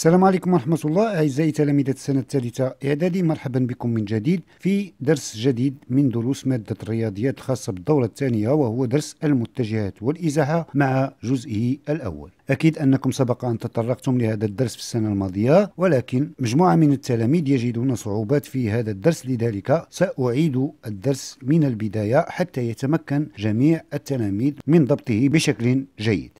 السلام عليكم ورحمة الله أعزائي تلاميذ السنة الثالثة إعدادي مرحبا بكم من جديد في درس جديد من دروس مادة الرياضيات الخاصة بالدورة الثانية وهو درس المتجهات والإزاحة مع جزئه الأول أكيد أنكم سبق أن تطرقتم لهذا الدرس في السنة الماضية ولكن مجموعة من التلاميذ يجدون صعوبات في هذا الدرس لذلك سأعيد الدرس من البداية حتى يتمكن جميع التلاميذ من ضبطه بشكل جيد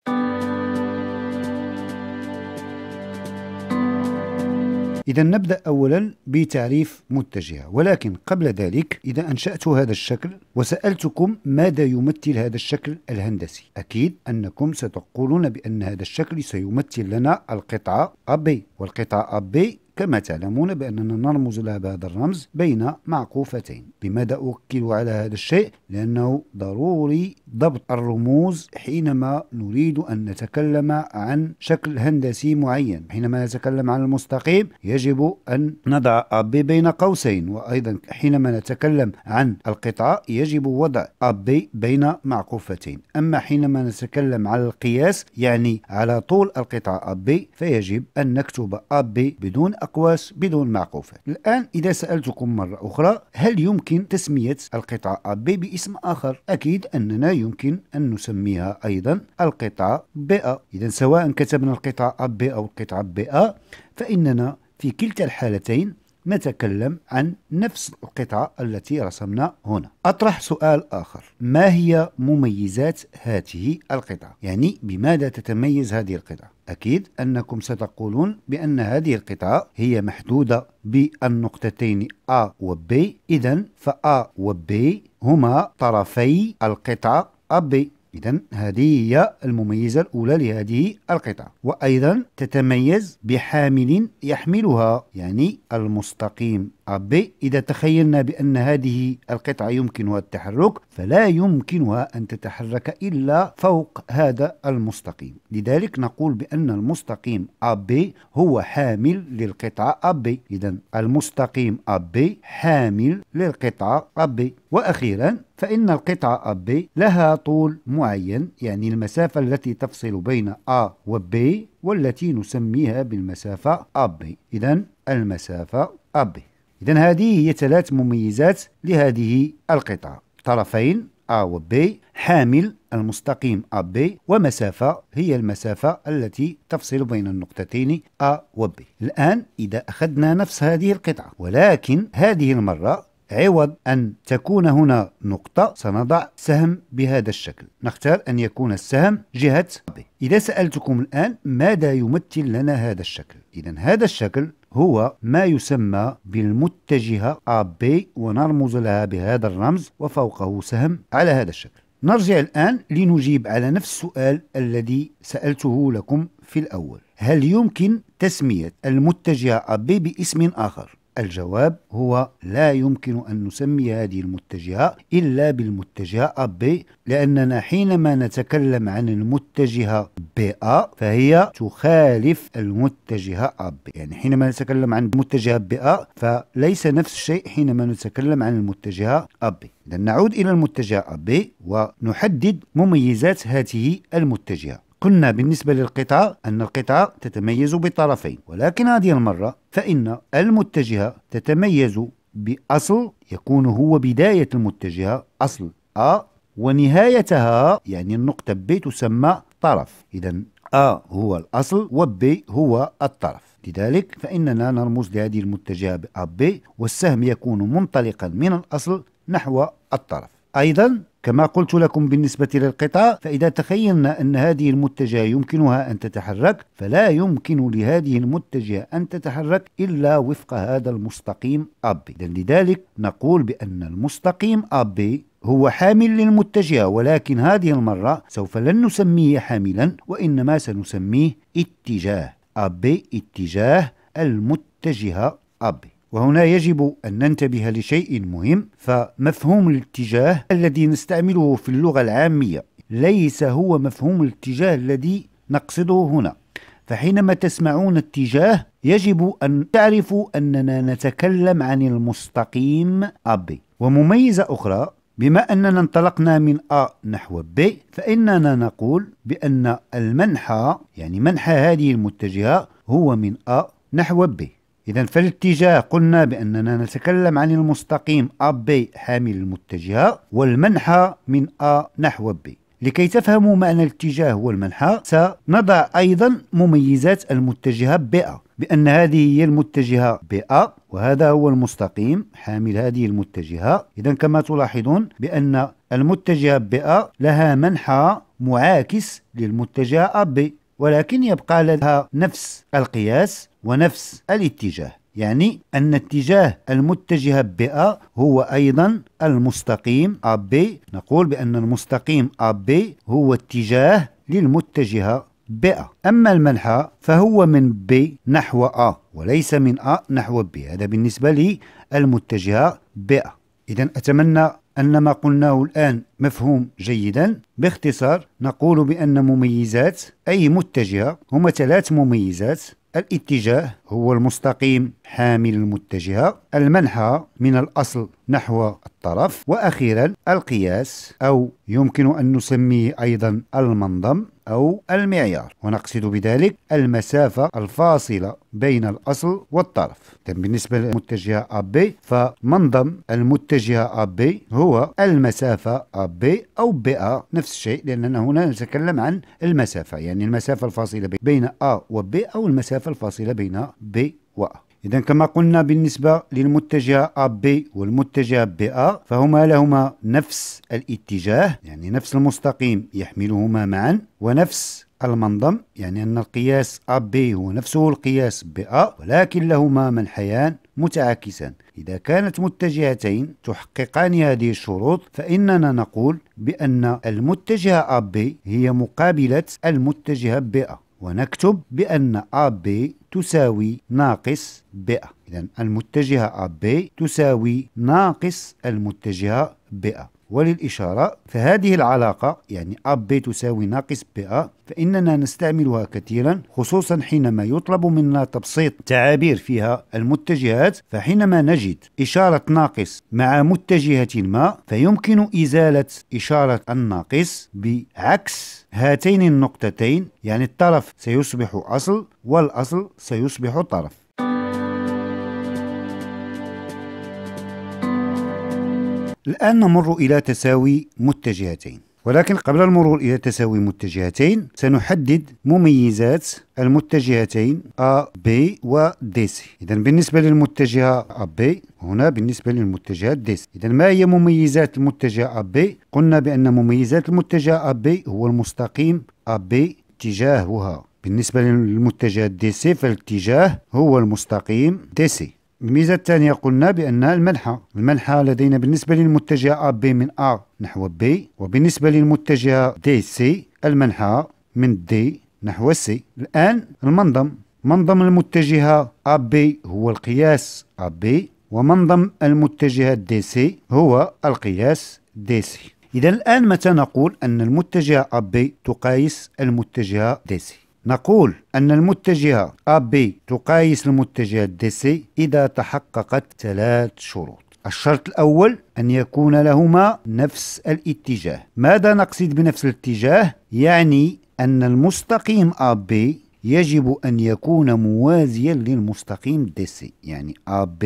إذا نبدأ أولا بتعريف متجهة ولكن قبل ذلك إذا أنشأت هذا الشكل وسألتكم ماذا يمثل هذا الشكل الهندسي أكيد أنكم ستقولون بأن هذا الشكل سيمثل لنا القطعة AB والقطعة AB كما تعلمون بأننا نرمز لها بهذا الرمز بين معقوفتين لماذا أؤكد على هذا الشيء؟ لأنه ضروري ضبط الرموز حينما نريد أن نتكلم عن شكل هندسي معين حينما نتكلم عن المستقيم يجب أن نضع أب بين قوسين وأيضا حينما نتكلم عن القطعة يجب وضع أب بين معقوفتين أما حينما نتكلم على القياس يعني على طول القطعة أب فيجب أن نكتب أب بدون أقواس بدون معقوفة الآن إذا سألتكم مرة أخرى هل يمكن تسمية القطعة أب باسم آخر أكيد أننا يمكن أن نسميها أيضا القطعة بئة إذا سواء كتبنا القطعة ب أو القطعة بئة فإننا في كلتا الحالتين نتكلم عن نفس القطعة التي رسمنا هنا أطرح سؤال آخر ما هي مميزات هذه القطعة؟ يعني بماذا تتميز هذه القطعة؟ أكيد أنكم ستقولون بأن هذه القطعة هي محدودة بالنقطتين A و B إذا فA و B هما طرفي القطعة AB إذا هذه هي المميزة الأولى لهذه القطعة وأيضا تتميز بحامل يحملها يعني المستقيم AB إذا تخيلنا بأن هذه القطعة يمكنها التحرك فلا يمكنها أن تتحرك إلا فوق هذا المستقيم لذلك نقول بأن المستقيم AB هو حامل للقطعة AB إذا المستقيم AB حامل للقطعة AB وأخيرا فإن القطعة AB لها طول معين يعني المسافة التي تفصل بين A و B والتي نسميها بالمسافة AB إذا المسافة AB إذا هذه هي ثلاث مميزات لهذه القطعة طرفين A و B حامل المستقيم AB ومسافة هي المسافة التي تفصل بين النقطتين A و B الآن إذا أخذنا نفس هذه القطعة ولكن هذه المرة عوض أن تكون هنا نقطة سنضع سهم بهذا الشكل نختار أن يكون السهم جهة B إذا سألتكم الآن ماذا يمثل لنا هذا الشكل إذا هذا الشكل هو ما يسمى بالمتجهة AB ونرمز لها بهذا الرمز وفوقه سهم على هذا الشكل نرجع الآن لنجيب على نفس السؤال الذي سألته لكم في الأول هل يمكن تسمية المتجهة AB باسم آخر؟ الجواب هو لا يمكن أن نسمي هذه المتجهة إلا بالمتجهة B لأننا حينما نتكلم عن المتجهة بأ فهي تخالف المتجهة AB يعني حينما نتكلم عن المتجهة بأ فليس نفس الشيء حينما نتكلم عن المتجهة AB إذا نعود إلى المتجهة AB ونحدد مميزات هذه المتجهة قلنا بالنسبة للقطع أن القطع تتميز بالطرفين ولكن هذه المرة فإن المتجهة تتميز بأصل يكون هو بداية المتجهة أصل أ ونهايتها يعني النقطة ب تسمى طرف إذا أ هو الأصل وب هو الطرف لذلك فإننا نرمز لهذه المتجهة بأب والسهم يكون منطلقا من الأصل نحو الطرف أيضا كما قلت لكم بالنسبة للقطع فإذا تخيلنا أن هذه المتجهة يمكنها أن تتحرك فلا يمكن لهذه المتجهة أن تتحرك إلا وفق هذا المستقيم AB لذلك نقول بأن المستقيم AB هو حامل للمتجهة ولكن هذه المرة سوف لن نسميه حاملا وإنما سنسميه اتجاه AB اتجاه المتجهة AB وهنا يجب أن ننتبه لشيء مهم فمفهوم الاتجاه الذي نستعمله في اللغة العامية ليس هو مفهوم الاتجاه الذي نقصده هنا فحينما تسمعون اتجاه يجب أن تعرفوا أننا نتكلم عن المستقيم AB ومميزة أخرى بما أننا انطلقنا من A نحو B فإننا نقول بأن المنحى يعني منحى هذه المتجهة هو من A نحو B إذا فالاتجاه قلنا بأننا نتكلم عن المستقيم أ حامل المتجهة والمنحى من أ نحو B لكي تفهموا معنى الاتجاه والمنحى سنضع أيضا مميزات المتجهة بأ بأن هذه هي المتجهة بأ وهذا هو المستقيم حامل هذه المتجهة إذا كما تلاحظون بأن المتجهة بأ لها منحى معاكس للمتجهة أ ولكن يبقى لها نفس القياس ونفس الاتجاه يعني أن اتجاه المتجه A هو أيضا المستقيم AB نقول بأن المستقيم AB هو اتجاه للمتجهة A أما المنحى فهو من B نحو A وليس من A نحو B هذا بالنسبة للمتجهة A إذا أتمنى أن ما قلناه الآن مفهوم جيدا باختصار نقول بأن مميزات أي متجهة هما ثلاث مميزات الاتجاه هو المستقيم حامل المتجهة المنحى من الأصل نحو الطرف وأخيرا القياس أو يمكن أن نسميه أيضا المنضم أو المعيار ونقصد بذلك المسافة الفاصلة بين الأصل والطرف بالنسبة للمتجهة AB فمنضم المتجهة AB هو المسافة AB أو BA نفس الشيء لأننا هنا نتكلم عن المسافة يعني المسافة الفاصلة بين A و B أو المسافة الفاصلة بين B و A إذا كما قلنا بالنسبة للمتجهة AB والمتجهة BA فهما لهما نفس الاتجاه يعني نفس المستقيم يحملهما معا ونفس المنظم يعني أن القياس AB هو نفسه القياس BA ولكن لهما منحيان متعاكسان إذا كانت متجهتين تحققان هذه الشروط فإننا نقول بأن المتجهة AB هي مقابلة المتجهة BA ونكتب بأن AB تساوي ناقص بئة إذا المتجهة AB تساوي ناقص المتجهة بئة وللإشارة فهذه العلاقة يعني أب بي تساوي ناقص بي أ فإننا نستعملها كثيرا خصوصا حينما يطلب منا تبسيط تعابير فيها المتجهات فحينما نجد إشارة ناقص مع متجهة ما فيمكن إزالة إشارة الناقص بعكس هاتين النقطتين يعني الطرف سيصبح أصل والأصل سيصبح طرف الآن نمر إلى تساوي متجهتين ولكن قبل المرور إلى تساوي متجهتين سنحدد مميزات المتجهتين A, B و DC إذا بالنسبة للمتجهة A, B هنا بالنسبة للمتجهة DC إذا ما هي مميزات المتجهة A, B قلنا بأن مميزات المتجهة A, B هو المستقيم A, B تجاهها بالنسبة للمتجه دي سي فالاتجاه هو المستقيم دي سي الميزة الثانية قلنا بأنها المنحى المنحى لدينا بالنسبة للمتجهة B من A نحو B وبالنسبة للمتجهة DC المنحى من D نحو C الآن المنظم منظم المتجهة AB هو القياس AB ومنظم المتجهة DC هو القياس DC إذا الآن متى نقول أن المتجهة AB تقايس المتجهة DC نقول أن المتجهة AB تقايس المتجهة DC إذا تحققت ثلاث شروط الشرط الأول أن يكون لهما نفس الاتجاه ماذا نقصد بنفس الاتجاه؟ يعني أن المستقيم AB يجب أن يكون موازيا للمستقيم DC يعني AB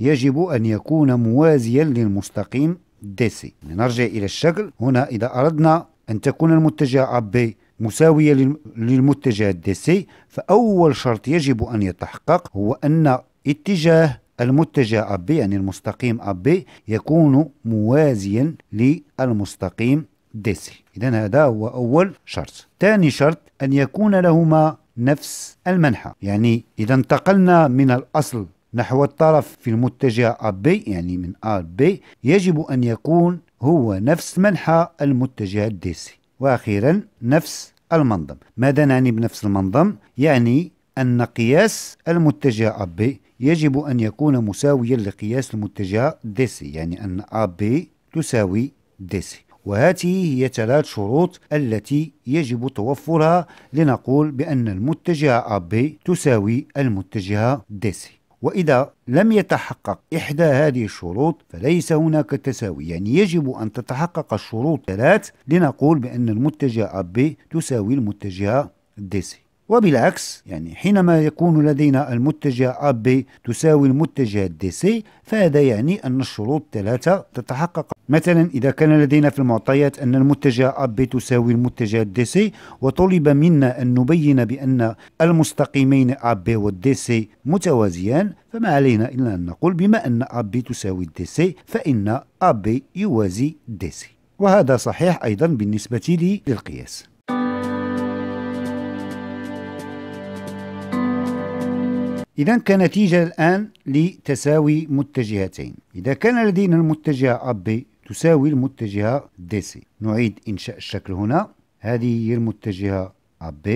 يجب أن يكون موازيا للمستقيم DC نرجع إلى الشكل هنا إذا أردنا أن تكون المتجهة AB مساوية للمتجه الدسي فأول شرط يجب أن يتحقق هو أن اتجاه المتجه أبي يعني المستقيم أبي يكون موازيا للمستقيم دسي إذا هذا هو أول شرط ثاني شرط أن يكون لهما نفس المنحى يعني إذا انتقلنا من الأصل نحو الطرف في المتجه أبي يعني من أ ب يجب أن يكون هو نفس منحى المتجه الدسي واخيرا نفس المنظم ماذا نعني بنفس المنظم؟ يعني أن قياس المتجه AB يجب أن يكون مساويا لقياس المتجه DC يعني أن AB تساوي DC وهذه هي ثلاث شروط التي يجب توفرها لنقول بأن المتجه AB تساوي المتجه DC وإذا لم يتحقق إحدى هذه الشروط فليس هناك تساوي يعني يجب أن تتحقق الشروط ثلاث لنقول بأن المتجهة AB تساوي المتجهة DC وبالعكس يعني حينما يكون لدينا المتجه AB تساوي المتجه DC فهذا يعني أن الشروط ثلاثة تتحقق مثلا إذا كان لدينا في المعطيات أن المتجه AB تساوي المتجه DC وطلب منا أن نبين بأن المستقيمين AB والDC متوازيان فما علينا إلا أن نقول بما أن AB تساوي DC فإن AB يوازي DC وهذا صحيح أيضا بالنسبة لي للقياس إذا كنتيجة الآن لتساوي متجهتين إذا كان لدينا المتجهة AB تساوي المتجهة DC نعيد إنشاء الشكل هنا هذه هي المتجهة AB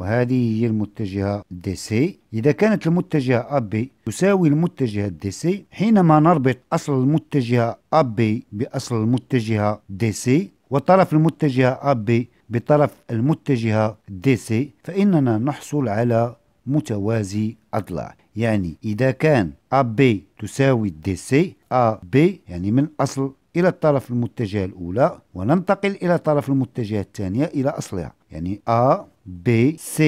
وهذه هي المتجهة DC إذا كانت المتجهة AB تساوي المتجهة DC حينما نربط أصل المتجهة AB بأصل المتجهة DC وطرف المتجهة AB بطرف المتجهة DC فإننا نحصل على متوازي أضلاع يعني إذا كان AB تساوي DC AB يعني من أصل إلى الطرف المتجه الأولى وننتقل إلى طرف المتجه الثانية إلى أصلها يعني A B C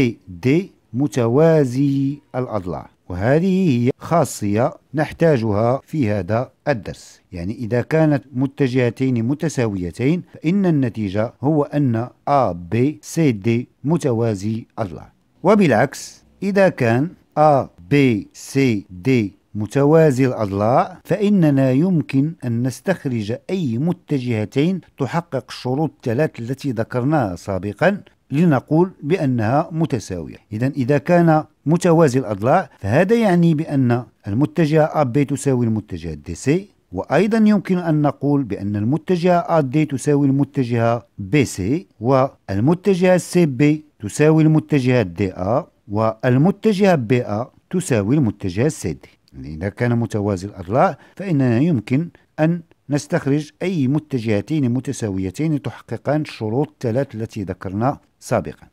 D متوازي الأضلاع وهذه هي خاصية نحتاجها في هذا الدرس يعني إذا كانت متجهتين متساويتين فإن النتيجة هو أن A B C D متوازي الأضلاع وبالعكس إذا كان A B C D متوازي الأضلاع فإننا يمكن أن نستخرج أي متجهتين تحقق الشروط الثلاث التي ذكرناها سابقا لنقول بأنها متساوية إذا إذا كان متوازي الأضلاع فهذا يعني بأن المتجهة AB تساوي المتجهة DC وأيضا يمكن أن نقول بأن المتجهة AD تساوي المتجهة BC والمتجهة CB تساوي المتجهة DA والمتجهة ب تساوي المتجه السادي يعني إذا كان متوازي الأضلاع فإننا يمكن أن نستخرج أي متجهتين متساويتين تحققان الشروط الثلاث التي ذكرنا سابقا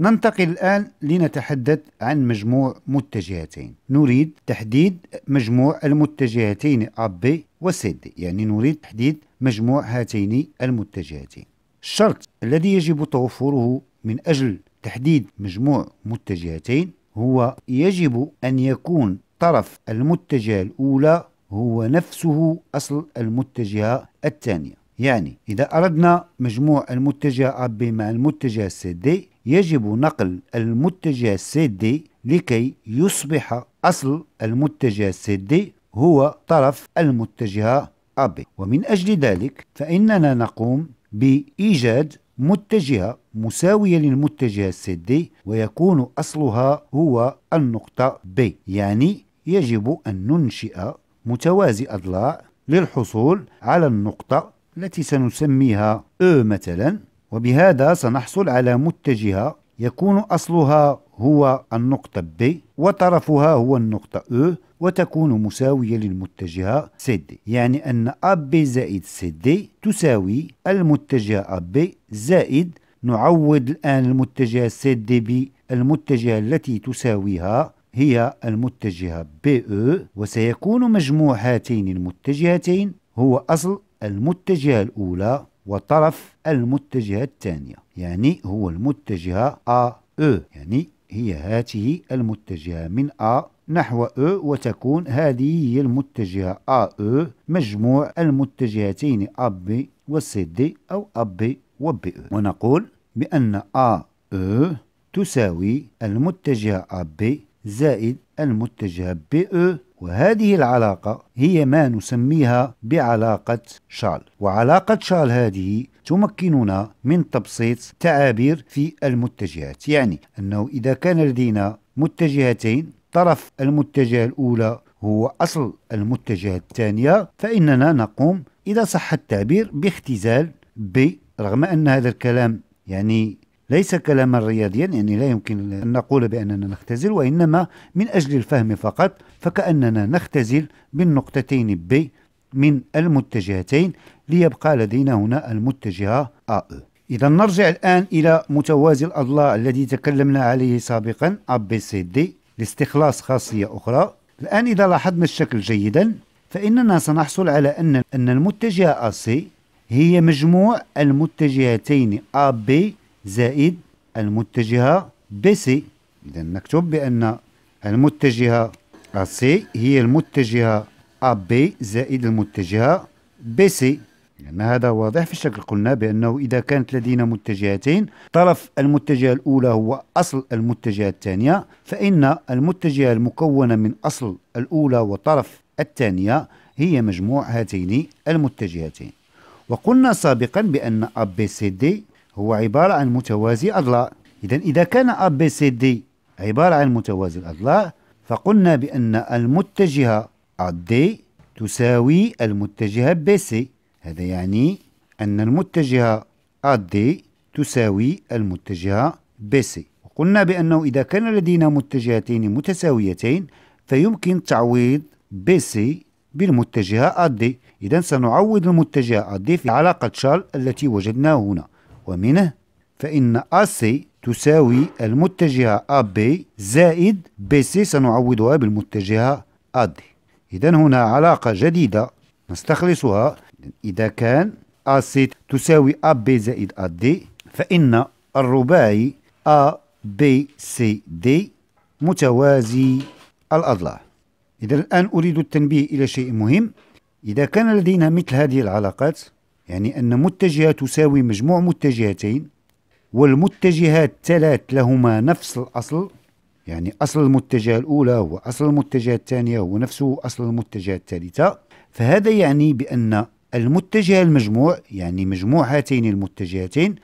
ننتقل الآن لنتحدث عن مجموع متجهتين نريد تحديد مجموع المتجهتين AB و CD يعني نريد تحديد مجموع هاتين المتجهتين الشرط الذي يجب توفره من أجل تحديد مجموع متجهتين هو يجب أن يكون طرف المتجهة الأولى هو نفسه أصل المتجهة الثانية يعني إذا أردنا مجموع المتجهة AB مع المتجهة CD يجب نقل المتجهة CD لكي يصبح أصل المتجهة CD هو طرف المتجهة AB ومن أجل ذلك فإننا نقوم بإيجاد متجهة مساوية للمتجهة السدي ويكون أصلها هو النقطة B يعني يجب أن ننشئ متوازي أضلاع للحصول على النقطة التي سنسميها E مثلا وبهذا سنحصل على متجهة يكون أصلها هو النقطة B وطرفها هو النقطة E وتكون مساوية للمتجهة CD يعني أن AB زائد CD تساوي المتجهة AB زائد نعوض الآن المتجهة CD المتجهة التي تساويها هي المتجهة BE وسيكون مجموع هاتين المتجهتين هو أصل المتجهة الأولى وطرف المتجهة الثانية يعني هو المتجهة AE يعني هي هاته المتجهة من أ نحو أ وتكون هذه هي المتجهة أ أ مجموع المتجهتين أ س د أو أ ب أ ونقول بأن أ أ تساوي المتجهة ب زائد المتجهة بأ وهذه العلاقة هي ما نسميها بعلاقة شال وعلاقة شال هذه تمكننا من تبسيط تعابير في المتجهات يعني أنه إذا كان لدينا متجهتين طرف المتجهة الأولى هو أصل المتجهة الثانية فإننا نقوم إذا صح التعبير باختزال ب رغم أن هذا الكلام يعني ليس كلاما رياضيا يعني لا يمكن أن نقول بأننا نختزل وإنما من أجل الفهم فقط فكأننا نختزل بالنقطتين ب من المتجهتين ليبقى لدينا هنا المتجهة أ إذا نرجع الآن إلى متوازي الأضلاع الذي تكلمنا عليه سابقا D لاستخلاص خاصية أخرى الآن إذا لاحظنا الشكل جيدا فإننا سنحصل على أن أن المتجهة AC هي مجموع المتجهتين AB زائد المتجهة BC إذا نكتب بأن المتجهة AC هي المتجهة AB زائد المتجهة BC لأن هذا واضح في الشكل قلنا بأنه إذا كانت لدينا متجهتين طرف المتجهة الأولى هو أصل المتجهة الثانية فإن المتجهة المكونة من أصل الأولى وطرف الثانية هي مجموع هاتين المتجهتين وقلنا سابقا بأن ABCD هو عبارة عن متوازي أضلاع إذا إذا كان ABCD عبارة عن متوازي الأضلاع فقلنا بأن المتجهة AD تساوي المتجهة BC هذا يعني أن المتجهة AD تساوي المتجهة BC وقلنا بأنه إذا كان لدينا متجهتين متساويتين فيمكن تعويض BC بالمتجهة AD إذا سنعوض المتجهة AD في علاقة شال التي وجدناه هنا ومنه فإن AC تساوي المتجهة AB زائد BC سنعوضها بالمتجهة AD إذا هنا علاقة جديدة نستخلصها إذا كان أ تساوي أ بي زائد أ دي فإن الرباعي أ بي سي دي متوازي الأضلاع إذا الآن أريد التنبيه إلى شيء مهم إذا كان لدينا مثل هذه العلاقات يعني أن متجهة تساوي مجموع متجهتين والمتجهات الثلاث لهما نفس الأصل يعني أصل المتجهة الأولى هو أصل المتجهة الثانية هو نفسه أصل المتجهة الثالثة فهذا يعني بأن المتجه المجموع يعني مجموع هاتين المتجهتين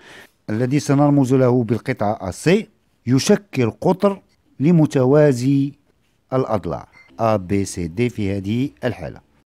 الذي سنرمز له بالقطعة السي يشكل قطر لمتوازي الأضلاع A, B, C, D في هذه الحالة